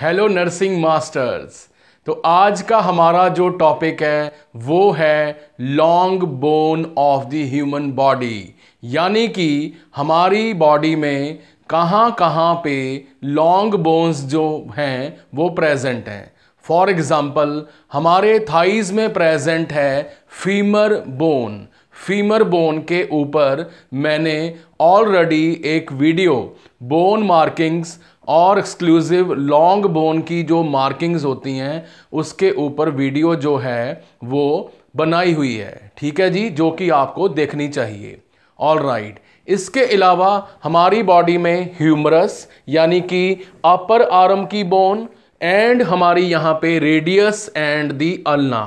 Hello nursing masters तो आज का हमारा जो टॉपिक है वो है long bone of the human body यानी कि हमारी बॉडी में कहाँ कहाँ पे लॉन्ग बोन्स जो हैं वो प्रेजेंट हैं फॉर एग्ज़ाम्पल हमारे थाइज में प्रेजेंट है फीमर बोन फीमर बोन के ऊपर मैंने ऑलरेडी एक वीडियो बोन मार्किंग्स और एक्सक्लूसिव लॉन्ग बोन की जो मार्किंग्स होती हैं उसके ऊपर वीडियो जो है वो बनाई हुई है ठीक है जी जो कि आपको देखनी चाहिए ऑल राइट right. इसके अलावा हमारी बॉडी में ह्यूमरस यानी कि अपर आर्म की बोन एंड हमारी यहाँ पे रेडियस एंड दी अलना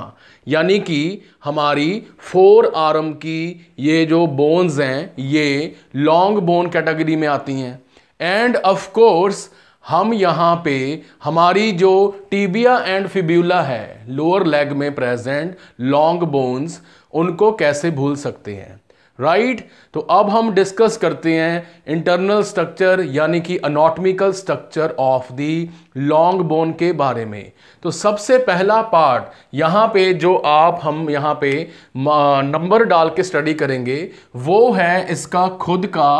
यानी कि हमारी फोर आर्म की ये जो बोन्स हैं ये लॉन्ग बोन कैटेगरी में आती हैं एंड ऑफ कोर्स हम यहाँ पे हमारी जो टीबिया एंड फिब्यूला है लोअर लेग में प्रेजेंट लॉन्ग बोन्स उनको कैसे भूल सकते हैं राइट right? तो अब हम डिस्कस करते हैं इंटरनल स्ट्रक्चर यानी कि anatomical structure of the long bone के बारे में तो सबसे पहला पार्ट यहाँ पे जो आप हम यहाँ पे नंबर डाल के स्टडी करेंगे वो है इसका खुद का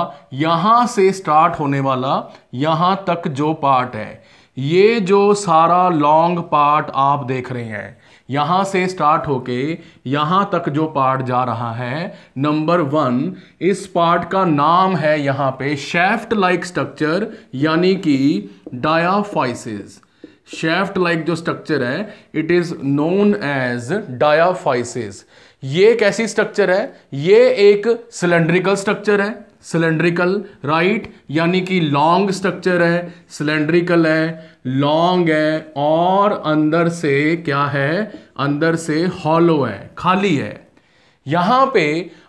यहाँ से स्टार्ट होने वाला यहाँ तक जो पार्ट है ये जो सारा लॉन्ग पार्ट आप देख रहे हैं यहाँ से स्टार्ट होके यहाँ तक जो पार्ट जा रहा है नंबर वन इस पार्ट का नाम है यहाँ पे शेफ्ट लाइक स्ट्रक्चर यानी कि डायाफाइसिस शेफ्ट लाइक जो स्ट्रक्चर है it is known as diaphysis ये कैसी स्ट्रक्चर है ये एक सिलेंड्रिकल स्ट्रक्चर है सिलेंड्रिकल राइट यानी कि लॉन्ग स्ट्रक्चर है सिलेंड्रिकल है लॉन्ग है और अंदर से क्या है अंदर से हॉलो है खाली है यहाँ पे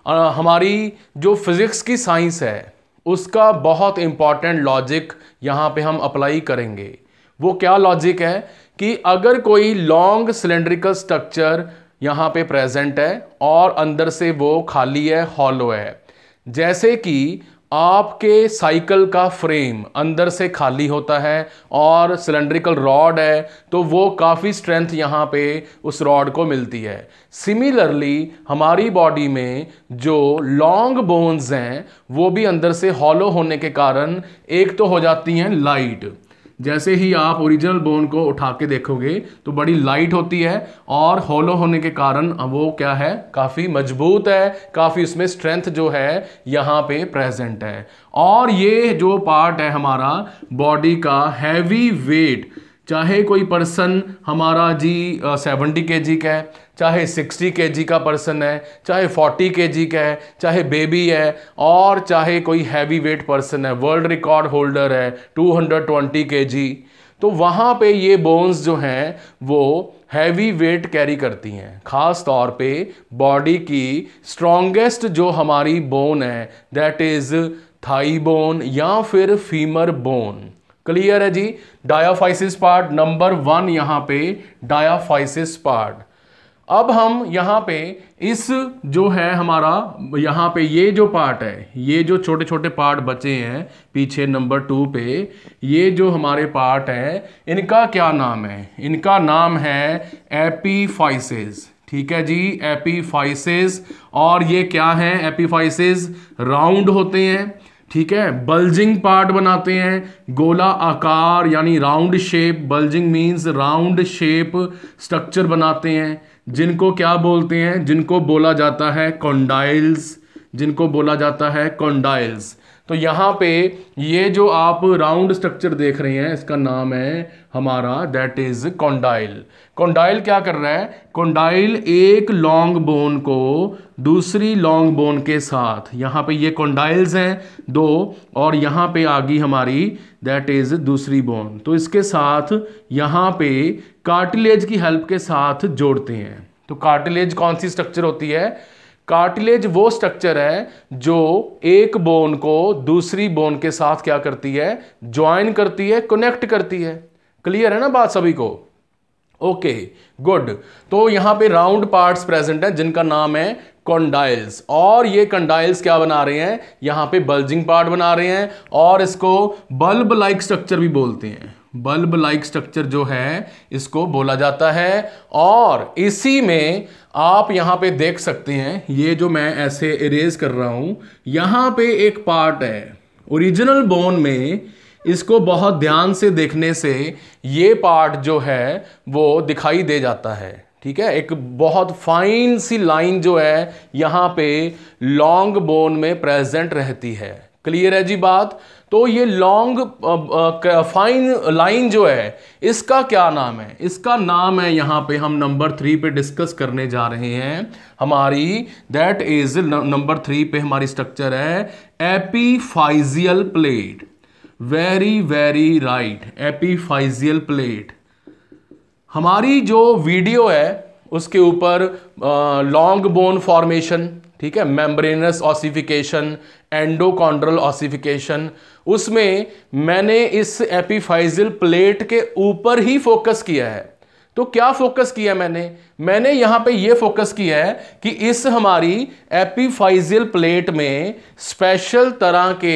आ, हमारी जो फिज़िक्स की साइंस है उसका बहुत इम्पॉर्टेंट लॉजिक यहाँ पे हम अप्लाई करेंगे वो क्या लॉजिक है कि अगर कोई लॉन्ग सिलेंड्रिकल स्ट्रक्चर यहाँ पे प्रेजेंट है और अंदर से वो खाली है हॉलो है जैसे कि आपके साइकिल का फ्रेम अंदर से खाली होता है और सिलेंड्रिकल रॉड है तो वो काफ़ी स्ट्रेंथ यहाँ पे उस रॉड को मिलती है सिमिलरली हमारी बॉडी में जो लॉन्ग बोन्स हैं वो भी अंदर से हॉलो होने के कारण एक तो हो जाती हैं लाइट जैसे ही आप ओरिजिनल बोन को उठा के देखोगे तो बड़ी लाइट होती है और होलो होने के कारण वो क्या है काफ़ी मजबूत है काफ़ी उसमें स्ट्रेंथ जो है यहाँ पे प्रेजेंट है और ये जो पार्ट है हमारा बॉडी का हैवी वेट चाहे कोई पर्सन हमारा जी सेवेंटी के जी का है चाहे सिक्सटी के जी का पर्सन है चाहे फोर्टी के जी का है चाहे बेबी है और चाहे कोई हैवी वेट पर्सन है वर्ल्ड रिकॉर्ड होल्डर है two hundred twenty K G तो वहाँ पे ये बोन्स जो हैं वो हैवी वेट कैरी करती हैं खास तौर पे बॉडी की स्ट्रॉन्गेस्ट जो हमारी बोन है दैट इज़ थाई बोन या फिर फीमर बोन क्लियर है जी डायाफाइसिस पार्ट नंबर वन यहां पे डायाफाइसिस पार्ट अब हम यहाँ पे इस जो है हमारा यहाँ पे ये जो पार्ट है ये जो छोटे छोटे पार्ट बचे हैं पीछे नंबर टू पे ये जो हमारे पार्ट है इनका क्या नाम है इनका नाम है एपीफाइसिस ठीक है जी एपीफाइसिस और ये क्या है एपीफाइसिस राउंड होते हैं ठीक है बल्जिंग पार्ट बनाते हैं गोला आकार यानी round shape bulging means round shape structure बनाते हैं जिनको क्या बोलते हैं जिनको बोला जाता है कॉन्डाइल्स जिनको बोला जाता है कॉन्डाइल्स तो यहाँ पे ये जो आप राउंड स्ट्रक्चर देख रहे हैं इसका नाम है हमारा दैट इज कॉन्डाइल कॉन्डाइल क्या कर रहा है कॉन्डाइल एक लॉन्ग बोन को दूसरी लॉन्ग बोन के साथ यहाँ पे ये कॉन्डाइल्स हैं दो और यहाँ पे आ गई हमारी दैट इज दूसरी बोन तो इसके साथ यहाँ पे कार्टिलेज की हेल्प के साथ जोड़ते हैं तो कार्टिलेज कौन सी स्ट्रक्चर होती है कार्टिलेज वो स्ट्रक्चर है जो एक बोन को दूसरी बोन के साथ क्या करती है ज्वाइन करती है कनेक्ट करती है क्लियर है ना बात सभी को ओके गुड तो यहाँ पे राउंड पार्ट्स प्रेजेंट हैं जिनका नाम है कॉन्डाइल्स और ये कंडाइल्स क्या बना रहे हैं यहां पे बल्जिंग पार्ट बना रहे हैं और इसको बल्ब लाइक स्ट्रक्चर भी बोलते हैं बल्ब लाइक स्ट्रक्चर जो है इसको बोला जाता है और इसी में आप यहाँ पे देख सकते हैं ये जो मैं ऐसे इरेज कर रहा हूँ यहाँ पे एक पार्ट है ओरिजिनल बोन में इसको बहुत ध्यान से देखने से ये पार्ट जो है वो दिखाई दे जाता है ठीक है एक बहुत फाइन सी लाइन जो है यहाँ पे लॉन्ग बोन में प्रेजेंट रहती है क्लियर है जी बात तो ये लॉन्ग फाइन लाइन जो है इसका क्या नाम है इसका नाम है यहाँ पे हम नंबर थ्री पे डिस्कस करने जा रहे हैं हमारी दैट इज नंबर थ्री पे हमारी स्ट्रक्चर है epiphyseal plate very very right epiphyseal plate हमारी जो वीडियो है उसके ऊपर लॉन्ग बोन फॉर्मेशन ठीक है मेम्ब्रेनस ऑसिफिकेशन एंडोकॉन्ड्रल ऑसिफिकेशन उसमें मैंने इस एपिफाइजल प्लेट के ऊपर ही फोकस किया है तो क्या फोकस किया मैंने मैंने यहां पे ये फोकस किया है कि इस हमारी एपिफाइजल प्लेट में स्पेशल तरह के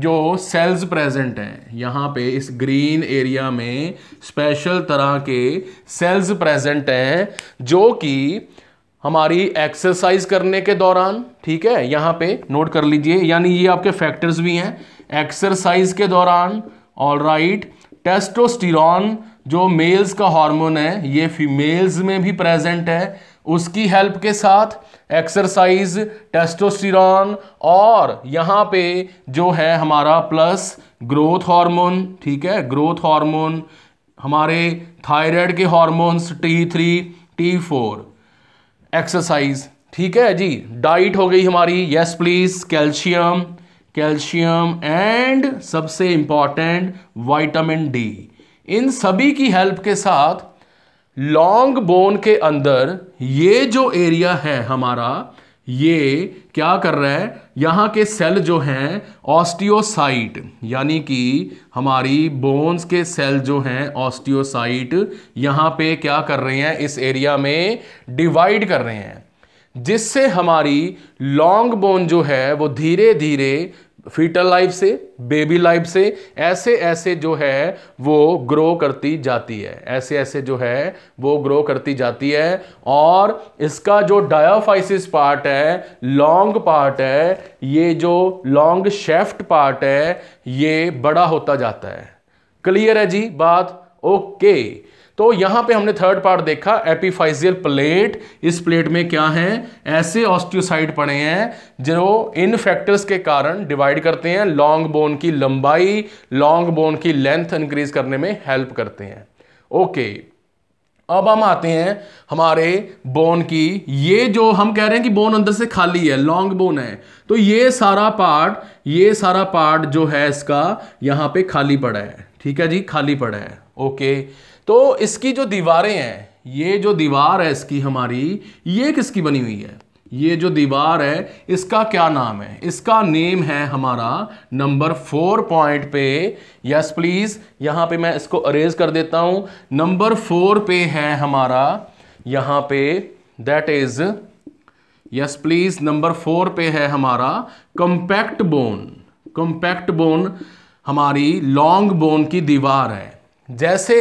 जो सेल्स प्रेजेंट हैं यहां पे इस ग्रीन एरिया में स्पेशल तरह के सेल्स प्रेजेंट हैं जो कि हमारी एक्सरसाइज करने के दौरान ठीक है यहाँ पे नोट कर लीजिए यानी ये आपके फैक्टर्स भी हैं एक्सरसाइज के दौरान ऑल राइट टेस्टोस्टिरॉन जो मेल्स का हार्मोन है ये फीमेल्स में भी प्रेजेंट है उसकी हेल्प के साथ एक्सरसाइज टेस्टोस्टिरॉन और यहाँ पे जो है हमारा प्लस ग्रोथ हार्मोन ठीक है ग्रोथ हार्मोन हमारे थायराइड के hormones T three T four exercise ठीक है जी डाइट हो गई हमारी yes please calcium calcium and सबसे इंपॉर्टेंट वाइटामिन डी इन सभी की हेल्प के साथ लॉन्ग बोन के अंदर ये जो एरिया है हमारा ये क्या कर रहा है यहाँ के सेल जो हैं ऑस्टियोसाइट यानी कि हमारी बोन्स के सेल जो हैं ऑस्टियोसाइट यहाँ पे क्या कर रहे हैं इस एरिया में डिवाइड कर रहे हैं जिससे हमारी लॉन्ग बोन जो है वो धीरे धीरे फीटल लाइफ से बेबी लाइफ से ऐसे ऐसे जो है वो ग्रो करती जाती है ऐसे ऐसे जो है वो ग्रो करती जाती है और इसका जो डायाफाइसिस पार्ट है लॉन्ग पार्ट है ये जो लॉन्ग शेफ्ट पार्ट है ये बड़ा होता जाता है क्लियर है जी बात ओके तो यहां पे हमने थर्ड पार्ट देखा एपिफाइजियल प्लेट इस प्लेट में क्या है ऐसे ऑस्टियोसाइड पड़े हैं जो इन फैक्टर्स के कारण डिवाइड करते हैं लॉन्ग बोन की लंबाई लॉन्ग बोन की लेंथ इंक्रीज करने में हेल्प करते हैं ओके अब हम आते हैं हमारे बोन की ये जो हम कह रहे हैं कि बोन अंदर से खाली है लॉन्ग बोन है तो ये सारा पार्ट ये सारा पार्ट जो है इसका यहां पे खाली पड़ा है ठीक है जी खाली पड़ा है ओके तो इसकी जो दीवारें हैं ये जो दीवार है इसकी हमारी ये किसकी बनी हुई है ये जो दीवार है इसका क्या नाम है इसका नेम है हमारा नंबर फोर पॉइंट पे यस प्लीज यहां पे मैं इसको अरेज कर देता हूं नंबर फोर पे है हमारा यहां पे that is yes please number four पे है हमारा कंपैक्ट बोन कंपैक्ट बोन हमारी लॉन्ग बोन की दीवार है जैसे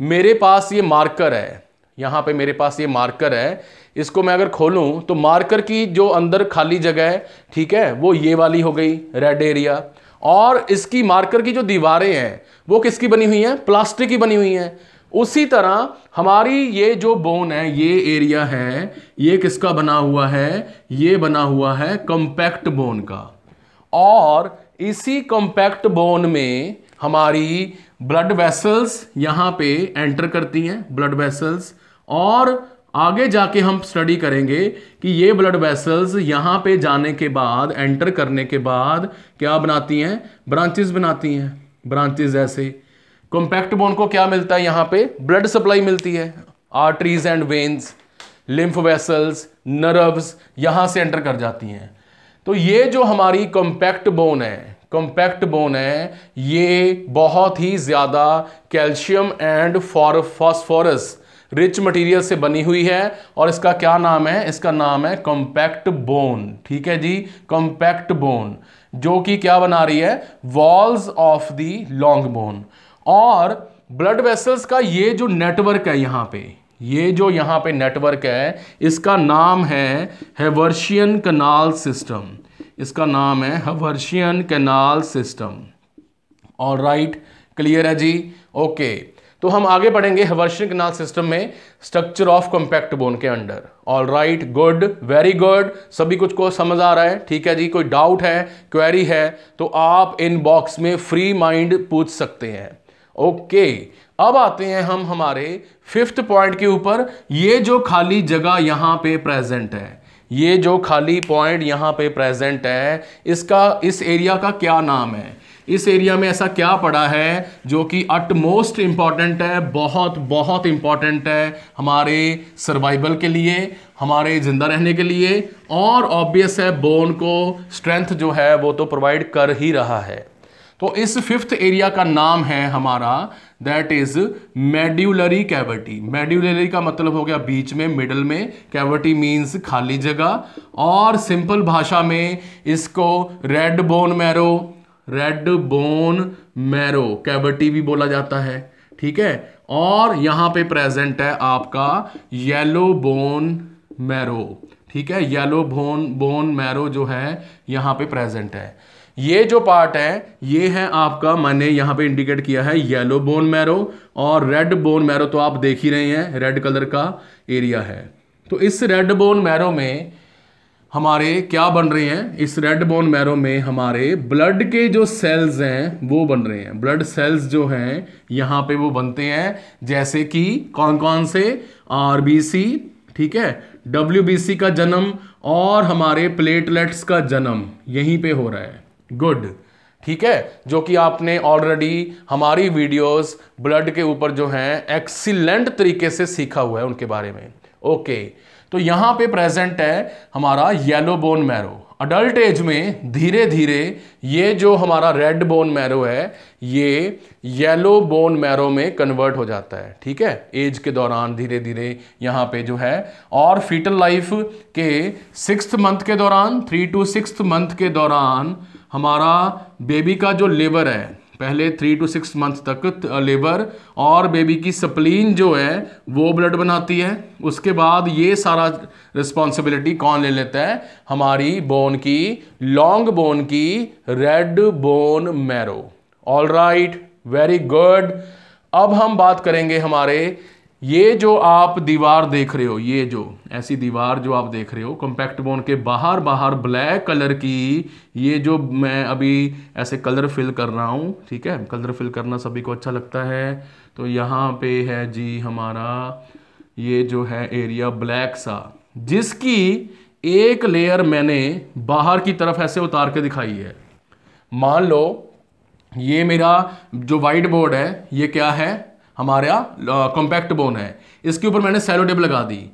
मेरे पास ये मार्कर है यहाँ पे मेरे पास ये मार्कर है इसको मैं अगर खोलूँ तो मार्कर की जो अंदर खाली जगह है ठीक है वो ये वाली हो गई रेड एरिया और इसकी मार्कर की जो दीवारें हैं वो किसकी बनी हुई हैं प्लास्टिक की बनी हुई हैं उसी तरह हमारी ये जो बोन है ये एरिया है ये किसका बना हुआ है ये बना हुआ है कॉम्पैक्ट बोन का और इसी कॉम्पैक्ट बोन में हमारी ब्लड वेसल्स यहाँ पे एंटर करती हैं ब्लड वेसल्स और आगे जाके हम स्टडी करेंगे कि ये ब्लड वेसल्स यहाँ पे जाने के बाद एंटर करने के बाद क्या बनाती हैं ब्रांचेस बनाती हैं ब्रांचेस ऐसे कॉम्पैक्ट बोन को क्या मिलता है यहाँ पे ब्लड सप्लाई मिलती है arteries and veins lymph vessels nerves यहाँ से एंटर कर जाती हैं तो ये जो हमारी कॉम्पैक्ट बोन है कॉम्पैक्ट बोन है ये बहुत ही ज़्यादा calcium and for phosphorus rich material से बनी हुई है और इसका क्या नाम है इसका नाम है कॉम्पैक्ट बोन ठीक है जी कॉम्पैक्ट बोन जो कि क्या बना रही है walls of the long bone और ब्लड वेसल्स का ये जो नेटवर्क है यहाँ पे ये जो यहाँ पे नेटवर्क है इसका नाम है हेवर्शियन कनाल सिस्टम इसका नाम है Haversian canal system all right clear है जी ओके तो हम आगे पढ़ेंगे हवर्शियन कैनाल सिस्टम में स्ट्रक्चर ऑफ कॉम्पैक्ट बोन के under all right good very good सभी कुछ को समझ आ रहा है ठीक है जी कोई डाउट है क्वेरी है तो आप इन बॉक्स में फ्री माइंड पूछ सकते हैं ओके अब आते हैं हम हमारे फिफ्थ पॉइंट के ऊपर ये जो खाली जगह यहाँ पे प्रेजेंट है ये जो खाली पॉइंट यहाँ पे प्रेजेंट है इसका इस एरिया का क्या नाम है इस एरिया में ऐसा क्या पड़ा है जो कि अटमोस्ट इम्पॉर्टेंट है बहुत बहुत इम्पॉर्टेंट है हमारे सर्वाइवल के लिए हमारे ज़िंदा रहने के लिए और ऑब्वियस है बोन को स्ट्रेंथ जो है वो तो प्रोवाइड कर ही रहा है तो इस फिफ्थ एरिया का नाम है हमारा that is medullary cavity medullary का मतलब हो गया बीच में मिडल में कैविटी मीन्स खाली जगह और सिंपल भाषा में इसको red bone marrow red bone marrow cavity भी बोला जाता है ठीक है और यहां पे प्रेजेंट है आपका येलो बोन मैरो ठीक है येलो बोन बोन मैरो जो है यहां पे प्रेजेंट है ये जो पार्ट है ये है आपका मैंने यहाँ पे इंडिकेट किया है येलो बोन मैरो और रेड बोन मैरो तो आप देख ही रहे हैं रेड कलर का एरिया है तो इस रेड बोन मैरो में हमारे क्या बन रहे हैं इस रेड बोन मैरो में हमारे ब्लड के जो सेल्स हैं वो बन रहे हैं ब्लड सेल्स जो हैं यहाँ पे वो बनते हैं जैसे कि कौन कौन से आर ठीक है डब्ल्यू का जन्म और हमारे प्लेटलेट्स का जन्म यहीं पे हो रहा है गुड ठीक है जो कि आपने ऑलरेडी हमारी वीडियोस ब्लड के ऊपर जो हैं एक्सीलेंट तरीके से सीखा हुआ है उनके बारे में ओके तो यहाँ पे प्रेजेंट है हमारा yellow bone marrow adult age में धीरे धीरे ये जो हमारा रेड बोन मैरो है ये येलो बोन मैरो में कन्वर्ट हो जाता है ठीक है एज के दौरान धीरे धीरे यहाँ पे जो है और फीटल लाइफ के सिक्स मंथ के दौरान थ्री टू सिक्स मंथ के दौरान हमारा बेबी का जो लेबर है पहले थ्री टू सिक्स मंथ तक लेबर और बेबी की सप्लीन जो है वो ब्लड बनाती है उसके बाद ये सारा रिस्पॉन्सिबिलिटी कौन ले लेता है हमारी बोन की लॉन्ग बोन की red bone marrow all right very good अब हम बात करेंगे हमारे ये जो आप दीवार देख रहे हो ये जो ऐसी दीवार जो आप देख रहे हो कॉम्पैक्ट बोन के बाहर बाहर ब्लैक कलर की ये जो मैं अभी ऐसे कलर फिल कर रहा हूँ ठीक है कलर फिल करना सभी को अच्छा लगता है तो यहाँ पे है जी हमारा ये जो है एरिया ब्लैक सा जिसकी एक लेयर मैंने बाहर की तरफ ऐसे उतार के दिखाई है मान लो ये मेरा जो वाइट बोर्ड है ये क्या है हमारे यहाँ कॉम्पैक्ट बोन है इसके ऊपर मैंने सेलोटेप लगा दी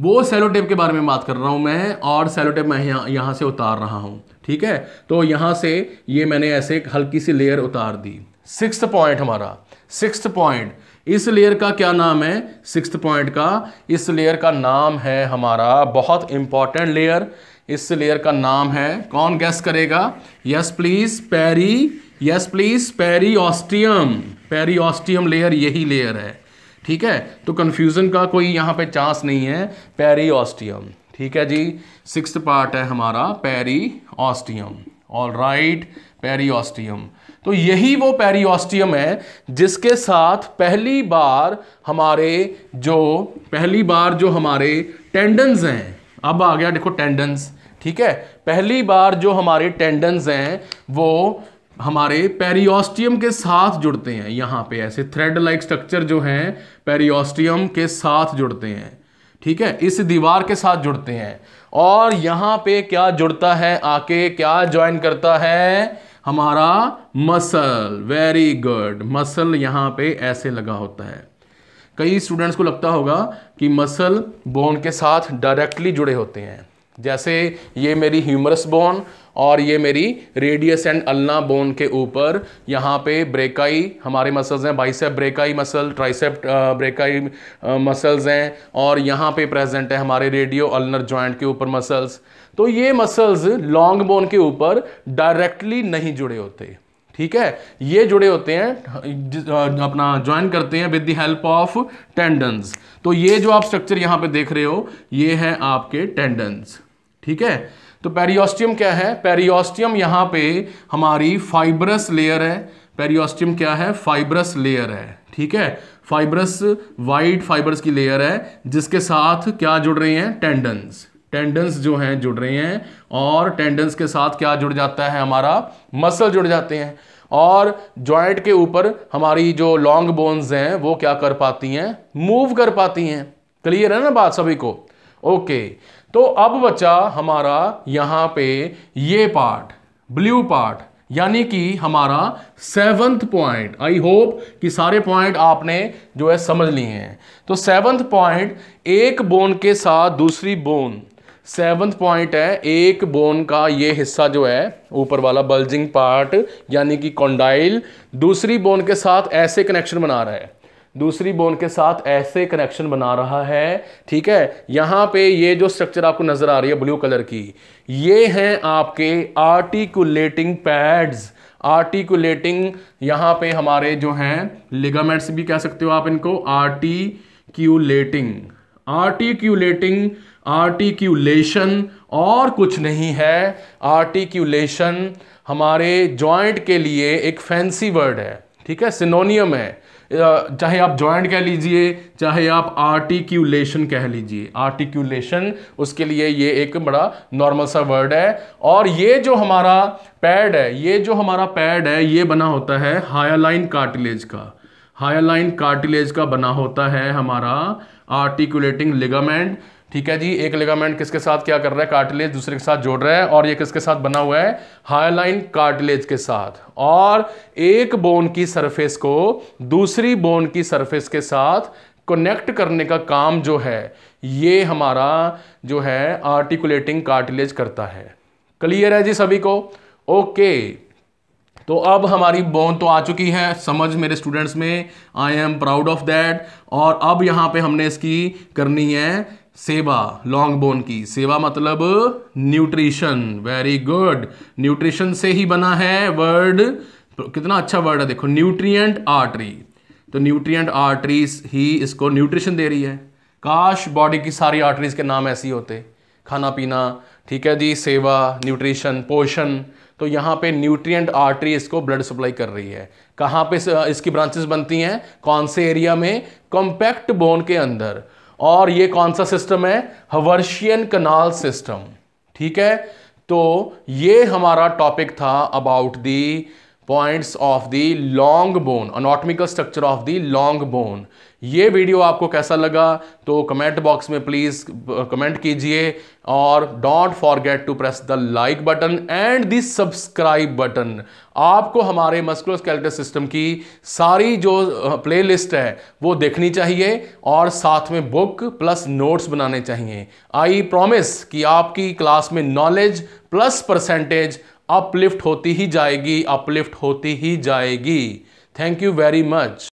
वो सेलोटेप के बारे में बात कर रहा हूँ मैं और सेलोटेप मैं यहाँ यहाँ से उतार रहा हूँ ठीक है तो यहाँ से ये मैंने ऐसे एक हल्की सी लेयर उतार दी सिक्स पॉइंट हमारा सिक्स पॉइंट इस लेयर का क्या नाम है सिक्स पॉइंट का इस लेयर का नाम है हमारा बहुत इंपॉर्टेंट लेयर इस लेयर का नाम है कौन गैस करेगा yes please peri yes please periosteum periosteum layer यही लेयर है ठीक है तो कन्फ्यूज़न का कोई यहाँ पे चांस नहीं है पेरीऑस्टियम ठीक है जी सिक्स पार्ट है हमारा पेरीऑस्टियम ऑल राइट पेरीऑस्टियम तो यही वो पेरीऑस्टियम है जिसके साथ पहली बार हमारे जो पहली बार जो हमारे टेंडन्स हैं अब आ गया देखो टेंडन्स ठीक है पहली बार जो हमारे टेंडन्स हैं वो हमारे पेरियोस्टियम के साथ जुड़ते हैं यहाँ पे ऐसे थ्रेड लाइक स्ट्रक्चर जो हैं पेरियोस्टियम के साथ जुड़ते हैं ठीक है इस दीवार के साथ जुड़ते हैं और यहाँ पे क्या जुड़ता है आके क्या ज्वाइन करता है हमारा मसल वेरी गुड मसल यहाँ पे ऐसे लगा होता है कई स्टूडेंट्स को लगता होगा कि मसल बोन के साथ डायरेक्टली जुड़े होते हैं जैसे ये मेरी ह्यूमरस बोन और ये मेरी रेडियस एंड अल्ना बोन के ऊपर यहाँ पे ब्रेकाई हमारे मसल्स हैं bicep brachii muscle tricep brachii muscles हैं और यहाँ पे प्रेजेंट है हमारे रेडियो अल्नर जॉइंट के ऊपर मसल्स तो ये मसल्स लॉन्ग बोन के ऊपर डायरेक्टली नहीं जुड़े होते ठीक है ये जुड़े होते हैं uh, अपना ज्वाइन करते हैं with the help of tendons तो ये जो आप स्ट्रक्चर यहाँ पे देख रहे हो ये है आपके टेंडन्स ठीक है तो पेरियोस्टियम क्या है पेरियोस्टियम यहाँ पे हमारी फाइब्रस लेयर है पेरियोस्टियम क्या है फाइब्रस लेयर है ठीक है फाइब्रस वाइट फाइबर्स की लेयर है जिसके साथ क्या जुड़ रही हैं टेंडन्स टेंडन्स जो हैं जुड़ रहे हैं और टेंडन्स के साथ क्या जुड़ जाता है हमारा मसल जुड़ जाते हैं और जॉइंट के ऊपर हमारी जो लॉन्ग बोन्स हैं वो क्या कर पाती हैं मूव कर पाती हैं क्लियर है ना बात सभी को ओके okay. तो अब बचा हमारा यहाँ पे ये पार्ट ब्लू पार्ट यानी कि हमारा सेवंथ पॉइंट आई होप कि सारे पॉइंट आपने जो है समझ लिए हैं तो सेवंथ पॉइंट एक बोन के साथ दूसरी बोन सेवंथ पॉइंट है एक बोन का ये हिस्सा जो है ऊपर वाला बल्जिंग पार्ट यानी कि कॉन्डाइल दूसरी बोन के साथ ऐसे कनेक्शन बना रहा है दूसरी बोन के साथ ऐसे कनेक्शन बना रहा है ठीक है यहाँ पे ये जो स्ट्रक्चर आपको नज़र आ रही है ब्लू कलर की ये हैं आपके आर्टिकुलेटिंग पैड्स आर्टिकुलेटिंग यहाँ पे हमारे जो हैं लिगामेंट्स भी कह सकते हो आप इनको आर्टिक्यूलेटिंग आर्टिक्यूलेटिंग आर्टिक्यूलेशन और कुछ नहीं है आर्टिक्यूलेशन हमारे जॉइंट के लिए एक फैंसी वर्ड है ठीक है सिनोनियम है चाहे आप ज्वाइंट कह लीजिए चाहे आप आर्टिक्यूलेशन कह लीजिए आर्टिक्यूलेशन उसके लिए ये एक बड़ा नॉर्मल सा वर्ड है और ये जो हमारा पैड है ये जो हमारा पैड है ये बना होता है हायालाइन कार्टिलेज का हायालाइन कार्टिलेज का बना होता है हमारा आर्टिकुलेटिंग लिगामेंट ठीक है जी एक लिगामेंट किसके साथ क्या कर रहा है कार्टिलेज दूसरे के साथ जोड़ रहा है और ये किसके साथ बना हुआ है हाईलाइन कार्टिलेज के साथ और एक बोन की सरफेस को दूसरी बोन की सरफेस के साथ कनेक्ट करने का काम जो है ये हमारा जो है आर्टिकुलेटिंग कार्टिलेज करता है क्लियर है जी सभी को ओके तो अब हमारी बोन तो आ चुकी है समझ मेरे स्टूडेंट्स में I am proud of that और अब यहाँ पे हमने इसकी करनी है सेवा लॉन्ग बोन की सेवा मतलब न्यूट्रिशन वेरी गुड न्यूट्रिशन से ही बना है वर्ड तो कितना अच्छा वर्ड है देखो न्यूट्रिएंट आर्टरी तो न्यूट्रिएंट आर्टरीज ही इसको न्यूट्रिशन दे रही है काश बॉडी की सारी आर्टरीज के नाम ऐसे ही होते खाना पीना ठीक है जी सेवा न्यूट्रिशन पोषण तो यहाँ पे न्यूट्रिएंट आर्टरी इसको ब्लड सप्लाई कर रही है कहाँ पे इसकी ब्रांचेस बनती हैं कौन से एरिया में कॉम्पैक्ट बोन के अंदर और ये कौन सा सिस्टम है हवर्शियन कनाल सिस्टम ठीक है तो ये हमारा टॉपिक था about the points of the long bone anatomical structure of the long bone ये वीडियो आपको कैसा लगा तो कमेंट बॉक्स में प्लीज़ कमेंट कीजिए और don't forget to press the like button and the subscribe button आपको हमारे मस्कुलोस्केलेटल सिस्टम की सारी जो प्लेलिस्ट है वो देखनी चाहिए और साथ में बुक प्लस नोट्स बनाने चाहिए आई प्रॉमिस कि आपकी क्लास में नॉलेज प्लस परसेंटेज अपलिफ्ट होती ही जाएगी अपलिफ्ट होती ही जाएगी थैंक यू वेरी मच